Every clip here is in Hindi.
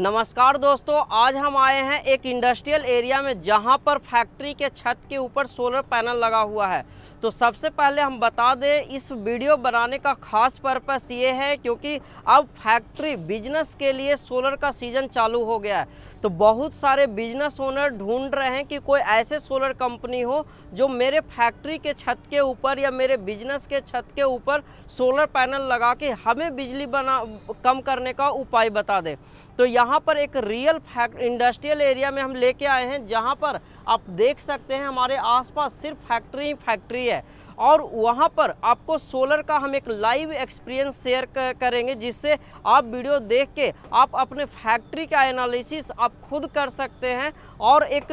नमस्कार दोस्तों आज हम आए हैं एक इंडस्ट्रियल एरिया में जहां पर फैक्ट्री के छत के ऊपर सोलर पैनल लगा हुआ है तो सबसे पहले हम बता दें इस वीडियो बनाने का खास पर्पस ये है क्योंकि अब फैक्ट्री बिजनेस के लिए सोलर का सीजन चालू हो गया है तो बहुत सारे बिजनेस ओनर ढूंढ रहे हैं कि कोई ऐसे सोलर कंपनी हो जो मेरे फैक्ट्री के छत के ऊपर या मेरे बिजनेस के छत के ऊपर सोलर पैनल लगा के हमें बिजली बना कम करने का उपाय बता दें तो यहाँ यहाँ पर एक रियल फैक्ट इंडस्ट्रियल एरिया में हम लेके आए हैं जहाँ पर आप देख सकते हैं हमारे आसपास सिर्फ फैक्ट्री ही फैक्ट्री है और वहाँ पर आपको सोलर का हम एक लाइव एक्सपीरियंस शेयर करेंगे जिससे आप वीडियो देख के आप अपने फैक्ट्री का एनालिसिस आप खुद कर सकते हैं और एक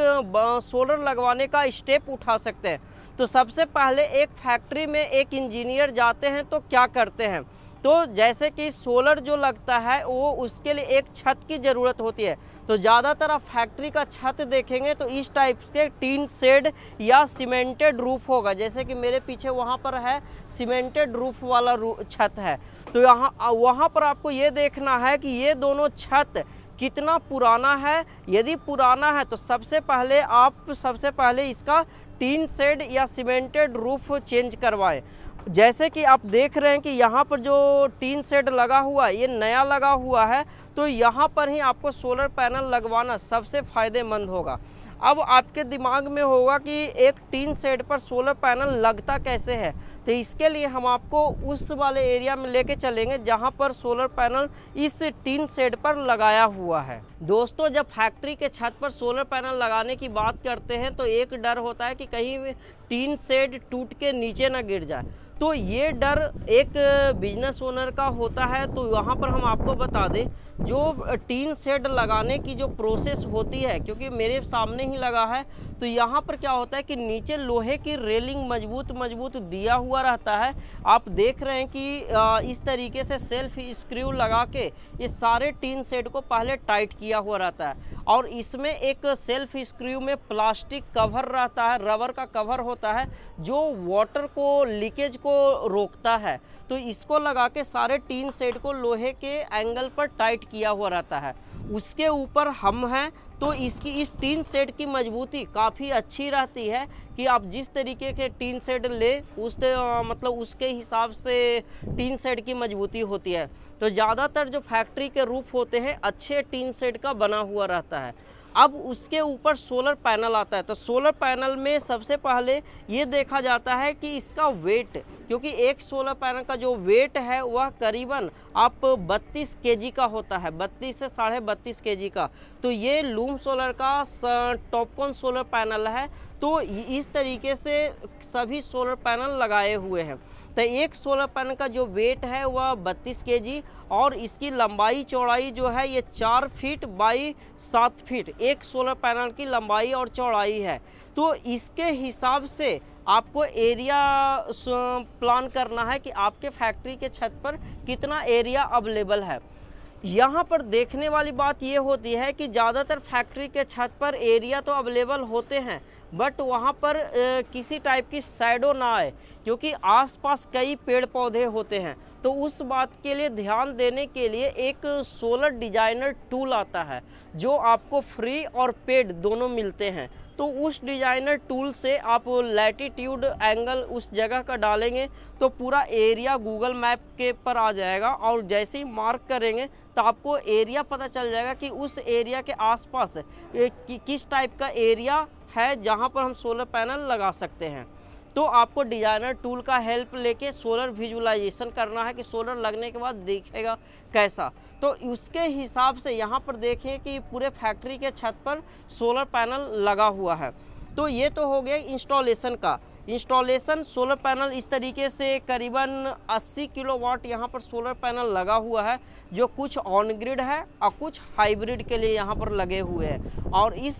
सोलर लगवाने का स्टेप उठा सकते हैं तो सबसे पहले एक फैक्ट्री में एक इंजीनियर जाते हैं तो क्या करते हैं तो जैसे कि सोलर जो लगता है वो उसके लिए एक छत की ज़रूरत होती है तो ज़्यादातर आप फैक्ट्री का छत देखेंगे तो इस टाइप के टीन सेड या सीमेंटेड रूफ होगा जैसे कि मेरे पीछे वहाँ पर है सीमेंटेड रूफ वाला रू, छत है तो यहाँ वहाँ पर आपको ये देखना है कि ये दोनों छत कितना पुराना है यदि पुराना है तो सबसे पहले आप सबसे पहले इसका टीन सेड या सीमेंटेड रूफ चेंज करवाएं जैसे कि आप देख रहे हैं कि यहाँ पर जो टीन सेट लगा हुआ है ये नया लगा हुआ है तो यहाँ पर ही आपको सोलर पैनल लगवाना सबसे फ़ायदेमंद होगा अब आपके दिमाग में होगा कि एक टीन सेट पर सोलर पैनल लगता कैसे है तो इसके लिए हम आपको उस वाले एरिया में लेके चलेंगे जहां पर सोलर पैनल इस टीन सेट पर लगाया हुआ है दोस्तों जब फैक्ट्री के छत पर सोलर पैनल लगाने की बात करते हैं तो एक डर होता है कि कहीं टीन सेट टूट के नीचे ना गिर जाए तो ये डर एक बिजनेस ओनर का होता है तो यहाँ पर हम आपको बता दें जो टीन सेड लगाने की जो प्रोसेस होती है क्योंकि मेरे सामने ही लगा है तो यहाँ पर क्या होता है कि नीचे लोहे की रेलिंग मजबूत मजबूत दिया हुआ रहता है आप देख रहे हैं कि इस तरीके से सेल्फ स्क्रू लगा के इस सारे टीन सेट को पहले टाइट किया हुआ रहता है और इसमें एक सेल्फ स्क्रू में प्लास्टिक कवर रहता है रबर का कवर होता है जो वाटर को लीकेज को रोकता है तो इसको लगा के सारे टीन सेट को लोहे के एंगल पर टाइट किया हुआ रहता है उसके ऊपर हम हैं तो इसकी इस टीन सेट की मजबूती काफ़ी अच्छी रहती है कि आप जिस तरीके के टीन सेट ले उस मतलब उसके हिसाब से टीन सेट की मजबूती होती है तो ज़्यादातर जो फैक्ट्री के रूफ होते हैं अच्छे टीन सेट का बना हुआ रहता है अब उसके ऊपर सोलर पैनल आता है तो सोलर पैनल में सबसे पहले ये देखा जाता है कि इसका वेट क्योंकि एक सोलर पैनल का जो वेट है वह करीबन आप 32 केजी का होता है 32 से साढ़े बत्तीस के का तो ये लूम सोलर का टॉपकॉन सोलर पैनल है तो इस तरीके से सभी सोलर पैनल लगाए हुए हैं तो एक सोलर पैनल का जो वेट है वह 32 केजी और इसकी लंबाई चौड़ाई जो है ये चार फीट बाई सात फीट एक सोलर पैनल की लंबाई और चौड़ाई है तो इसके हिसाब से आपको एरिया प्लान करना है कि आपके फैक्ट्री के छत पर कितना एरिया अवेलेबल है यहाँ पर देखने वाली बात ये होती है कि ज़्यादातर फैक्ट्री के छत पर एरिया तो अवेलेबल होते हैं बट वहाँ पर ए, किसी टाइप की साइडो ना आए क्योंकि आसपास कई पेड़ पौधे होते हैं तो उस बात के लिए ध्यान देने के लिए एक सोलर डिजाइनर टूल आता है जो आपको फ्री और पेड दोनों मिलते हैं तो उस डिजाइनर टूल से आप लैटिट्यूड एंगल उस जगह का डालेंगे तो पूरा एरिया गूगल मैप के पर आ जाएगा और जैसे ही मार्क करेंगे तो आपको एरिया पता चल जाएगा कि उस एरिया के आसपास कि, किस टाइप का एरिया है जहाँ पर हम सोलर पैनल लगा सकते हैं तो आपको डिजाइनर टूल का हेल्प लेके सोलर विजुअलाइजेशन करना है कि सोलर लगने के बाद देखेगा कैसा तो उसके हिसाब से यहाँ पर देखें कि पूरे फैक्ट्री के छत पर सोलर पैनल लगा हुआ है तो ये तो हो गया इंस्टॉलेशन का इंस्टॉलेशन सोलर पैनल इस तरीके से करीबन 80 किलोवाट यहाँ पर सोलर पैनल लगा हुआ है जो कुछ ऑन ग्रिड है और कुछ हाइब्रिड के लिए यहाँ पर लगे हुए हैं और इस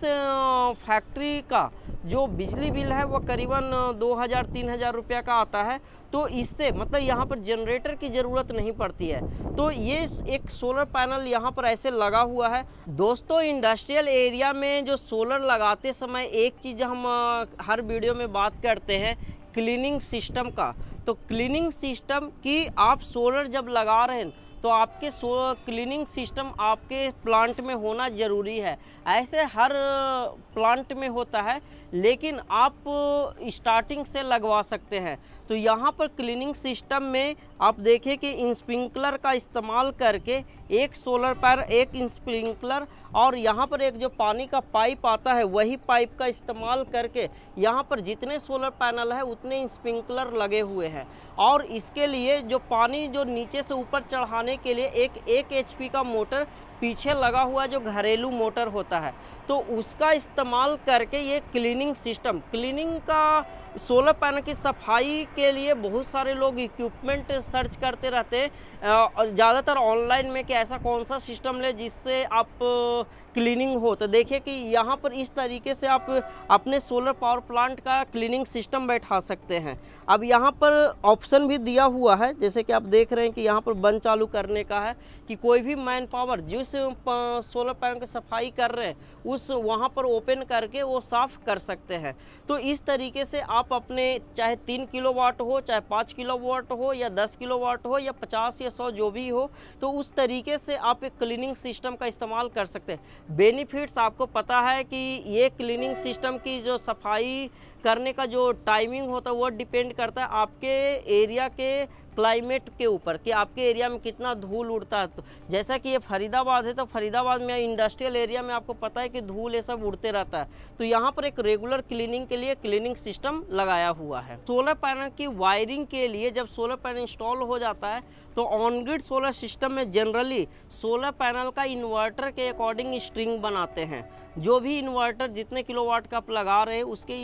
फैक्ट्री का जो बिजली बिल है वो करीबन दो हज़ार तीन हज़ार रुपया का आता है तो इससे मतलब यहाँ पर जनरेटर की ज़रूरत नहीं पड़ती है तो ये एक सोलर पैनल यहाँ पर ऐसे लगा हुआ है दोस्तों इंडस्ट्रियल एरिया में जो सोलर लगाते समय एक चीज़ हम हर वीडियो में बात करते हैं क्लीनिंग सिस्टम का तो क्लीनिंग सिस्टम की आप सोलर जब लगा रहे हैं तो आपके सो क्लीनिंग सिस्टम आपके प्लांट में होना ज़रूरी है ऐसे हर प्लांट में होता है लेकिन आप स्टार्टिंग से लगवा सकते हैं तो यहाँ पर क्लीनिंग सिस्टम में आप देखें कि इंस्प्रिंकलर का इस्तेमाल करके एक सोलर पर एक इंस्प्रिंकलर और यहाँ पर एक जो पानी का पाइप आता है वही पाइप का इस्तेमाल करके यहाँ पर जितने सोलर पैनल है उतने इंस्प्रिंकलर लगे हुए हैं हैं और इसके लिए जो पानी जो नीचे से ऊपर चढ़ाने के लिए एक एक एच का मोटर पीछे लगा हुआ जो घरेलू मोटर होता है तो उसका इस्तेमाल करके ये क्लीनिंग सिस्टम क्लीनिंग का सोलर पैनल की सफाई के लिए बहुत सारे लोग इक्विपमेंट सर्च करते रहते हैं ज़्यादातर ऑनलाइन में कि ऐसा कौन सा सिस्टम ले जिससे आप क्लीनिंग हो तो देखिए कि यहाँ पर इस तरीके से आप अपने सोलर पावर प्लांट का क्लीनिंग सिस्टम बैठा सकते हैं अब यहाँ पर ऑप्शन भी दिया हुआ है जैसे कि आप देख रहे हैं कि यहाँ पर बंद चालू करने का है कि कोई भी मैन पावर जिस जिस सोलर पैनल की सफाई कर रहे हैं उस वहाँ पर ओपन करके वो साफ़ कर सकते हैं तो इस तरीके से आप अपने चाहे तीन किलो वाट हो चाहे पाँच किलो वाट हो या दस किलो वाट हो या पचास या सौ जो भी हो तो उस तरीके से आप एक क्लीनिंग सिस्टम का इस्तेमाल कर सकते हैं बेनिफिट्स आपको पता है कि ये क्लीनिंग सिस्टम की जो सफाई करने का जो टाइमिंग होता है वो डिपेंड करता है आपके एरिया के क्लाइमेट के ऊपर कि आपके एरिया में कितना धूल उड़ता है तो जैसा कि ये फरीदाबाद है तो फरीदाबाद में इंडस्ट्रियल एरिया में आपको पता है कि धूल ये सब उड़ते रहता है तो यहाँ पर एक रेगुलर क्लीनिंग के लिए क्लीनिंग सिस्टम लगाया हुआ है सोलर पैनल की वायरिंग के लिए जब सोलर पैनल इंस्टॉल हो जाता है तो ऑनग्रिड सोलर सिस्टम में जनरली सोलर पैनल का इन्वर्टर के अकॉर्डिंग स्ट्रिंग बनाते हैं जो भी इन्वर्टर जितने किलोवाट का आप लगा रहे हैं उसके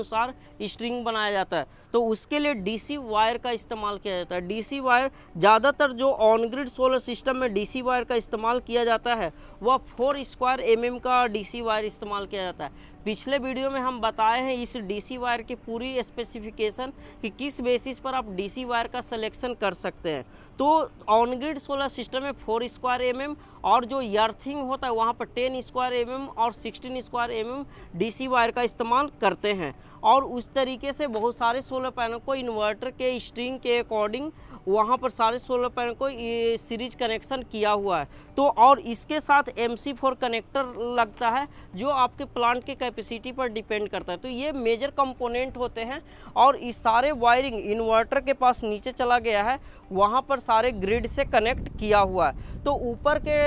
अनुसार स्ट्रिंग बनाया जाता है तो उसके लिए डीसी वायर का इस्तेमाल किया जाता है डीसी वायर ज़्यादातर जो ऑन ग्रिड सोलर सिस्टम में डीसी वायर का इस्तेमाल किया जाता है वह फोर स्क्वायर एम का डीसी वायर इस्तेमाल किया जाता है पिछले वीडियो में हम बताए हैं इस डीसी वायर की पूरी स्पेसिफिकेशन कि किस बेसिस पर आप डीसी वायर का सिलेक्शन कर सकते हैं तो ऑन ग्रिड सोलर सिस्टम में फोर स्क्वायर एम और जो यर्थिंग होता है वहाँ पर टेन स्क्वायर एम और sixteen square M DC wire का इस्तेमाल करते हैं और उस तरीके से बहुत सारे सोलर पैनल को इन्वर्टर के स्ट्रिंग के अकॉर्डिंग वहाँ पर सारे सोलर पैनल को सीरीज कनेक्शन किया हुआ है तो और इसके साथ एम कनेक्टर लगता है जो आपके प्लांट के कैपेसिटी पर डिपेंड करता है तो ये मेजर कंपोनेंट होते हैं और इस सारे वायरिंग इन्वर्टर के पास नीचे चला गया है वहाँ पर सारे ग्रिड से कनेक्ट किया हुआ है तो ऊपर के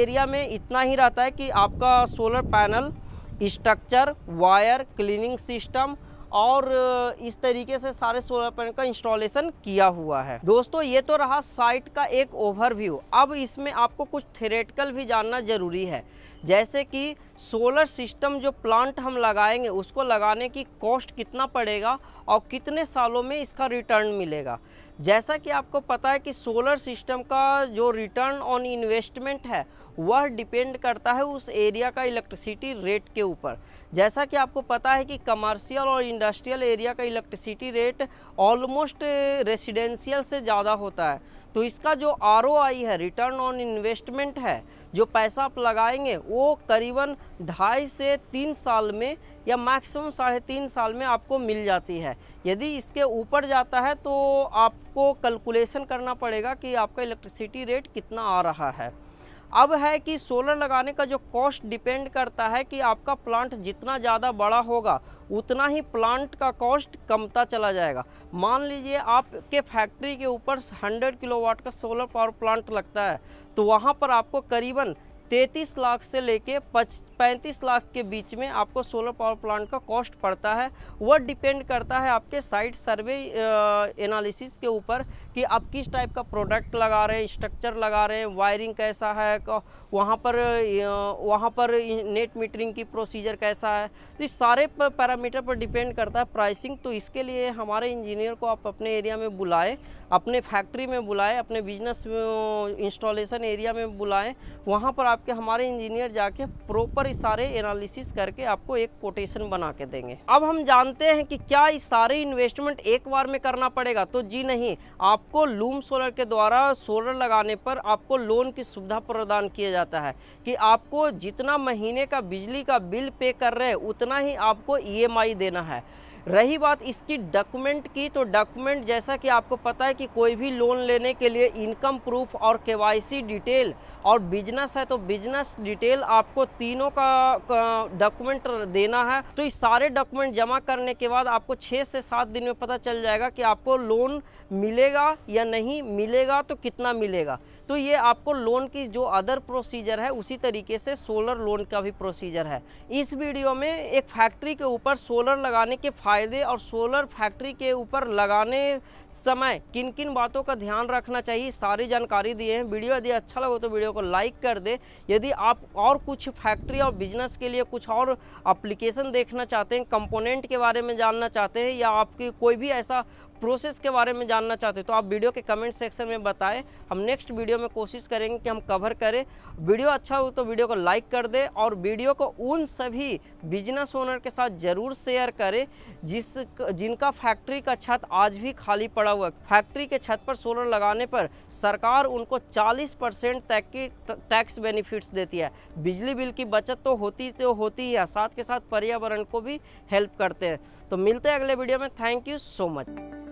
एरिया में इतना ही रहता है कि आपका solar panel structure wire cleaning system और इस तरीके से सारे सोलर पैनल का इंस्टॉलेशन किया हुआ है दोस्तों ये तो रहा साइट का एक ओवरव्यू अब इसमें आपको कुछ थेरेटिकल भी जानना ज़रूरी है जैसे कि सोलर सिस्टम जो प्लांट हम लगाएंगे उसको लगाने की कॉस्ट कितना पड़ेगा और कितने सालों में इसका रिटर्न मिलेगा जैसा कि आपको पता है कि सोलर सिस्टम का जो रिटर्न ऑन इन्वेस्टमेंट है वह डिपेंड करता है उस एरिया का इलेक्ट्रिसिटी रेट के ऊपर जैसा कि आपको पता है कि कमर्शियल और इंडस्ट्रियल एरिया का इलेक्ट्रिसिटी रेट ऑलमोस्ट रेसिडेंशियल से ज़्यादा होता है तो इसका जो आर है रिटर्न ऑन इन्वेस्टमेंट है जो पैसा आप लगाएंगे वो करीबन ढाई से तीन साल में या मैक्सिमम साढ़े तीन साल में आपको मिल जाती है यदि इसके ऊपर जाता है तो आप आपको कैलकुलेशन करना पड़ेगा कि आपका इलेक्ट्रिसिटी रेट कितना आ रहा है अब है कि सोलर लगाने का जो कॉस्ट डिपेंड करता है कि आपका प्लांट जितना ज़्यादा बड़ा होगा उतना ही प्लांट का कॉस्ट कमता चला जाएगा मान लीजिए आपके फैक्ट्री के ऊपर 100 किलोवाट का सोलर पावर प्लांट लगता है तो वहाँ पर आपको करीबन तैंतीस लाख से लेके पैंतीस लाख के बीच में आपको सोलर पावर प्लांट का कॉस्ट पड़ता है वह डिपेंड करता है आपके साइट सर्वे एनालिसिस के ऊपर कि आप किस टाइप का प्रोडक्ट लगा रहे हैं स्ट्रक्चर लगा रहे हैं वायरिंग कैसा है वहाँ पर वहाँ पर नेट मीटरिंग की प्रोसीजर कैसा है तो इस सारे पैरामीटर पर डिपेंड करता है प्राइसिंग तो इसके लिए हमारे इंजीनियर को आप अपने एरिया में बुलाएँ अपने फैक्ट्री में बुलाएँ अपने बिजनेस इंस्टॉलेशन एरिया में बुलाएँ वहाँ पर आप आपके हमारे इंजीनियर जाके प्रॉपर सारे एनालिसिस करके आपको एक कोटेशन बना के देंगे अब हम जानते हैं कि क्या इस सारे इन्वेस्टमेंट एक बार में करना पड़ेगा तो जी नहीं आपको लूम सोलर के द्वारा सोलर लगाने पर आपको लोन की सुविधा प्रदान किया जाता है कि आपको जितना महीने का बिजली का बिल पे कर रहे हैं उतना ही आपको ई e देना है रही बात इसकी डॉक्यूमेंट की तो डॉक्यूमेंट जैसा कि आपको पता है कि कोई भी लोन लेने के लिए इनकम प्रूफ और के डिटेल और बिजनेस है तो बिजनेस डिटेल आपको तीनों का डॉक्यूमेंट देना है तो इस सारे डॉक्यूमेंट जमा करने के बाद आपको छः से सात दिन में पता चल जाएगा कि आपको लोन मिलेगा या नहीं मिलेगा तो कितना मिलेगा तो ये आपको लोन की जो अदर प्रोसीजर है उसी तरीके से सोलर लोन का भी प्रोसीजर है इस वीडियो में एक फैक्ट्री के ऊपर सोलर लगाने के फायदे फ़ायदे और सोलर फैक्ट्री के ऊपर लगाने समय किन किन बातों का ध्यान रखना चाहिए सारी जानकारी दिए हैं वीडियो यदि अच्छा लगे तो वीडियो को लाइक कर दे यदि आप और कुछ फैक्ट्री और बिजनेस के लिए कुछ और अप्लीकेशन देखना चाहते हैं कंपोनेंट के बारे में जानना चाहते हैं या आपकी कोई भी ऐसा प्रोसेस के बारे में जानना चाहते हो तो आप वीडियो के कमेंट सेक्शन में बताएं हम नेक्स्ट वीडियो में कोशिश करेंगे कि हम कवर करें वीडियो अच्छा हो तो वीडियो को लाइक कर दें और वीडियो को उन सभी बिजनेस ओनर के साथ ज़रूर शेयर करें जिस जिनका फैक्ट्री का छत आज भी खाली पड़ा हुआ है फैक्ट्री के छत पर सोलर लगाने पर सरकार उनको चालीस परसेंट तक की टैक्स बेनिफिट्स देती है बिजली बिल की बचत तो होती तो होती ही है साथ के साथ पर्यावरण को भी हेल्प करते हैं तो मिलते हैं अगले वीडियो में थैंक यू सो मच